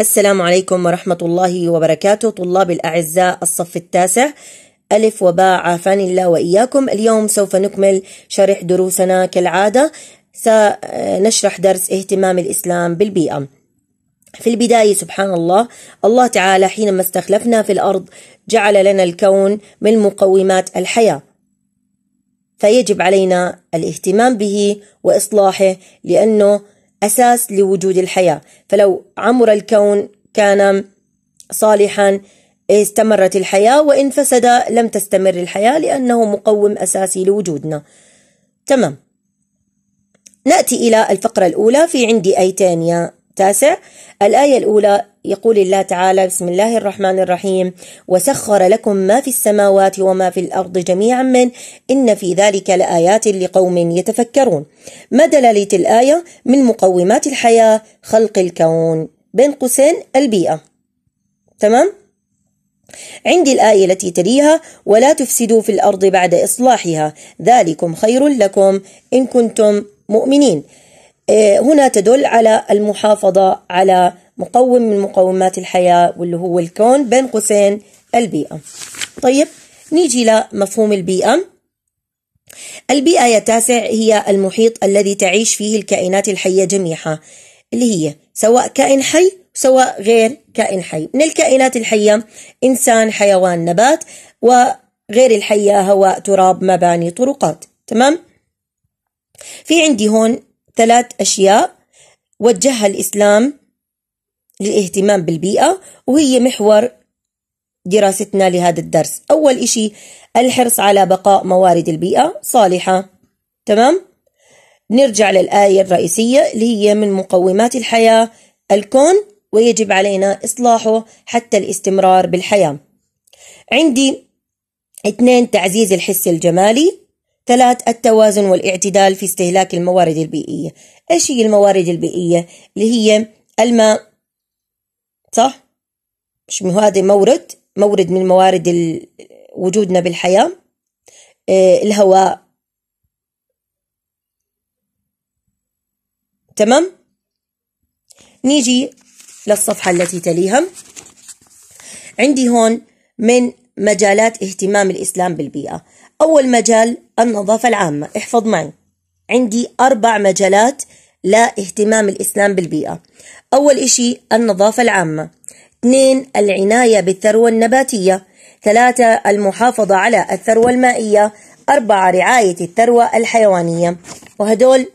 السلام عليكم ورحمة الله وبركاته طلاب الأعزاء الصف التاسع ألف وباء عافاني الله وإياكم اليوم سوف نكمل شرح دروسنا كالعادة سنشرح درس اهتمام الإسلام بالبيئة في البداية سبحان الله الله تعالى حينما استخلفنا في الأرض جعل لنا الكون من مقومات الحياة فيجب علينا الاهتمام به وإصلاحه لأنه أساس لوجود الحياة فلو عمر الكون كان صالحا استمرت الحياة وإن فسد لم تستمر الحياة لأنه مقوم أساسي لوجودنا تمام نأتي إلى الفقرة الأولى في عندي ايتين يا التاسع الآية الأولى يقول الله تعالى بسم الله الرحمن الرحيم وسخر لكم ما في السماوات وما في الأرض جميعا من إن في ذلك لآيات لقوم يتفكرون ما دلالة الآية من مقومات الحياة خلق الكون بين قوسين البيئة تمام؟ عندي الآية التي تليها ولا تفسدوا في الأرض بعد إصلاحها ذلكم خير لكم إن كنتم مؤمنين إيه، هنا تدل على المحافظة على مقوم من مقومات الحياة واللي هو الكون بين قوسين البيئة طيب نيجي لمفهوم البيئة البيئة يا تاسع هي المحيط الذي تعيش فيه الكائنات الحية جميعها اللي هي سواء كائن حي سواء غير كائن حي من الكائنات الحية إنسان حيوان نبات وغير الحية هواء تراب مباني طرقات تمام في عندي هون ثلاث أشياء وجهها الإسلام للاهتمام بالبيئة وهي محور دراستنا لهذا الدرس أول إشي الحرص على بقاء موارد البيئة صالحة تمام؟ نرجع للآية الرئيسية اللي هي من مقومات الحياة الكون ويجب علينا إصلاحه حتى الاستمرار بالحياة عندي اثنين تعزيز الحس الجمالي ثلاث التوازن والاعتدال في استهلاك الموارد البيئية إيش هي الموارد البيئية اللي هي الماء صح مش هذا مورد مورد من موارد ال... وجودنا بالحياة إيه، الهواء تمام نيجي للصفحة التي تليها عندي هون من مجالات اهتمام الإسلام بالبيئة أول مجال النظافة العامة احفظ معي عندي أربع مجالات لا اهتمام الإسلام بالبيئة أول إشي النظافة العامة اثنين العناية بالثروة النباتية ثلاثة المحافظة على الثروة المائية أربعة رعاية الثروة الحيوانية وهدول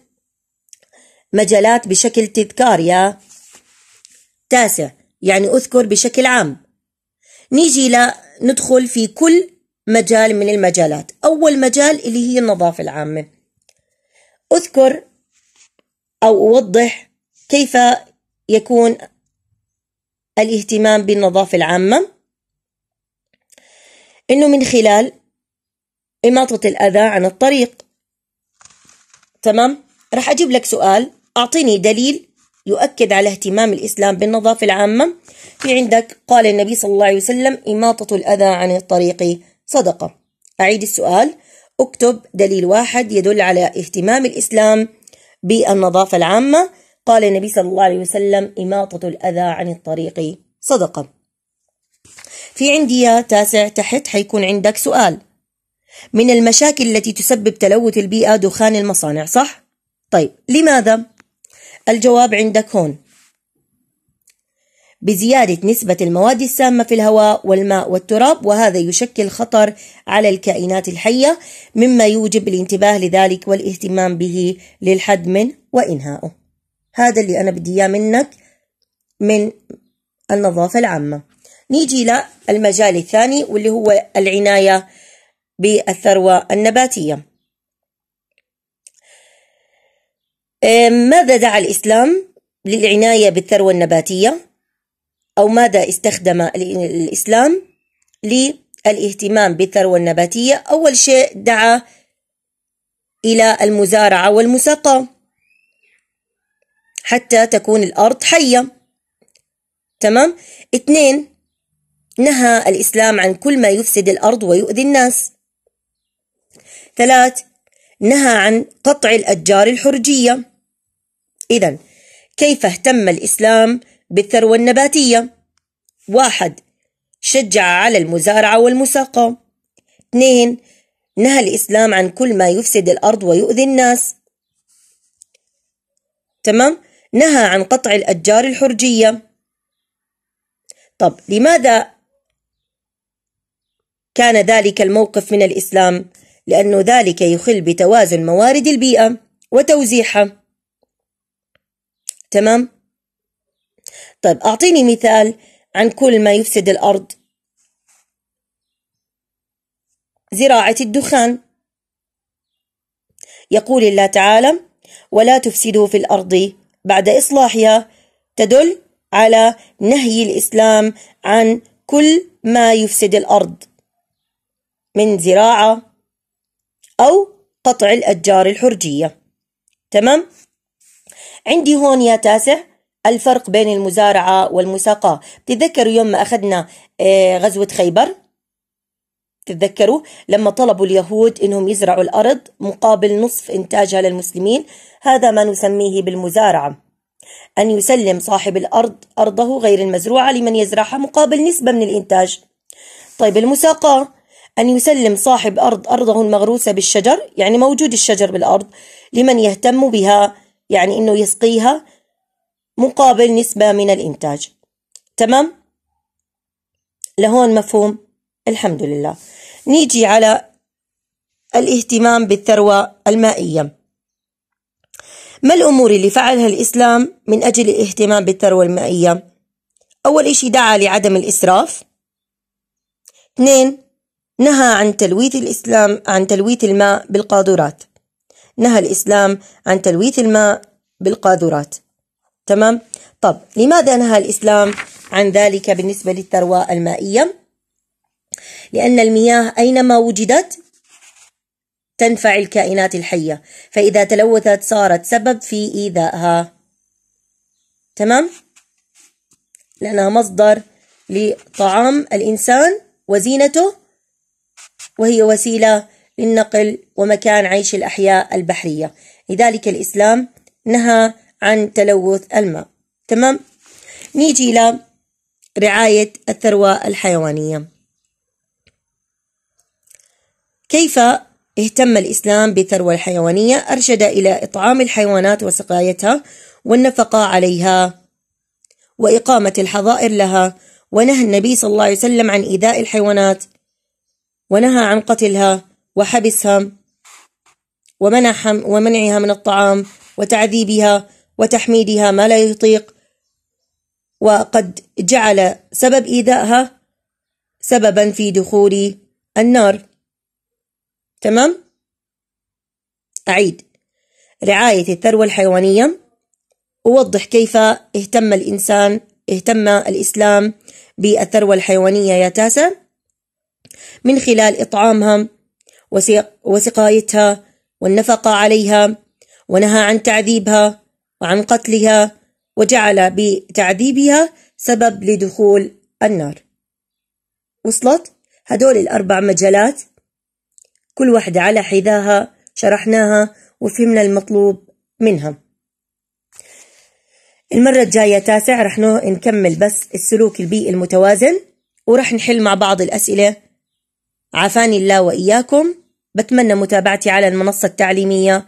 مجالات بشكل تذكار يا تاسع يعني أذكر بشكل عام نيجي لندخل في كل مجال من المجالات أول مجال اللي هي النظافة العامة أذكر أو أوضح كيف يكون الاهتمام بالنظافة العامة إنه من خلال إماطة الأذى عن الطريق تمام رح أجيب لك سؤال أعطيني دليل يؤكد على اهتمام الإسلام بالنظافة العامة في عندك قال النبي صلى الله عليه وسلم إماطة الأذى عن الطريق صدقة أعيد السؤال اكتب دليل واحد يدل على اهتمام الإسلام بالنظافة العامة قال النبي صلى الله عليه وسلم إماطة الأذى عن الطريق صدقة في عندي تاسع تحت حيكون عندك سؤال من المشاكل التي تسبب تلوث البيئة دخان المصانع صح؟ طيب لماذا؟ الجواب عندك هون بزيادة نسبة المواد السامة في الهواء والماء والتراب وهذا يشكل خطر على الكائنات الحية مما يوجب الانتباه لذلك والاهتمام به للحد من وإنهائه هذا اللي أنا بدي إياه منك من النظافة العامة نيجي للمجال الثاني واللي هو العناية بالثروة النباتية إيه، ماذا دعا الإسلام للعناية بالثروة النباتية؟ أو ماذا استخدم الإسلام للاهتمام بالثروة النباتية أول شيء دعا إلى المزارعة والمساقة حتى تكون الأرض حية تمام اثنين نهى الإسلام عن كل ما يفسد الأرض ويؤذي الناس ثلاث نهى عن قطع الأشجار الحرجية إذا كيف اهتم الإسلام بالثروة النباتية واحد شجع على المزارعة والمساقة اثنين نهى الإسلام عن كل ما يفسد الأرض ويؤذي الناس تمام نهى عن قطع الأشجار الحرجية طب لماذا كان ذلك الموقف من الإسلام؟ لأن ذلك يخل بتوازن موارد البيئة وتوزيعها تمام؟ طيب أعطيني مثال عن كل ما يفسد الأرض زراعة الدخان يقول الله تعالى ولا تفسدوا في الأرض بعد إصلاحها تدل على نهي الإسلام عن كل ما يفسد الأرض من زراعة أو قطع الأشجار الحرجية تمام عندي هون يا تاسع الفرق بين المزارعة والمساقاة بتتذكروا يوم ما أخذنا آه، غزوة خيبر تتذكروا لما طلبوا اليهود انهم يزرعوا الارض مقابل نصف انتاجها للمسلمين هذا ما نسميه بالمزارعه ان يسلم صاحب الارض ارضه غير المزروعه لمن يزرعها مقابل نسبه من الانتاج طيب المساقاه ان يسلم صاحب ارض ارضه المغروسه بالشجر يعني موجود الشجر بالارض لمن يهتم بها يعني انه يسقيها مقابل نسبة من الإنتاج تمام؟ لهون مفهوم؟ الحمد لله نيجي على الاهتمام بالثروة المائية ما الأمور اللي فعلها الإسلام من أجل الاهتمام بالثروة المائية؟ أول إشي دعا لعدم الإسراف اثنين نهى عن تلويث الإسلام عن تلويث الماء بالقاذورات نهى الإسلام عن تلويث الماء بالقاذورات تمام طب لماذا نهى الإسلام عن ذلك بالنسبة للثروة المائية لأن المياه أينما وجدت تنفع الكائنات الحية فإذا تلوثت صارت سبب في إيذائها تمام لأنها مصدر لطعام الإنسان وزينته وهي وسيلة للنقل ومكان عيش الأحياء البحرية لذلك الإسلام نهى عن تلوث الماء تمام نيجي إلى رعاية الثروة الحيوانية كيف اهتم الإسلام بالثروة الحيوانية أرشد إلى إطعام الحيوانات وسقايتها والنفقة عليها وإقامة الحظائر لها ونهى النبي صلى الله عليه وسلم عن إيذاء الحيوانات ونهى عن قتلها وحبسها ومنعها من الطعام وتعذيبها وتحميدها ما لا يطيق وقد جعل سبب إيذائها سببا في دخول النار تمام؟ أعيد رعاية الثروة الحيوانية أوضح كيف اهتم الإنسان اهتم الإسلام بالثروة الحيوانية يا تاسع من خلال إطعامها وسقايتها والنفقة عليها ونهى عن تعذيبها وعن قتلها وجعل بتعذيبها سبب لدخول النار وصلت هدول الأربع مجالات كل واحدة على حذاها شرحناها وفهمنا المطلوب منها المرة الجاية تاسع رح نكمل بس السلوك البيئي المتوازن ورح نحل مع بعض الأسئلة عافاني الله وإياكم بتمنى متابعتي على المنصة التعليمية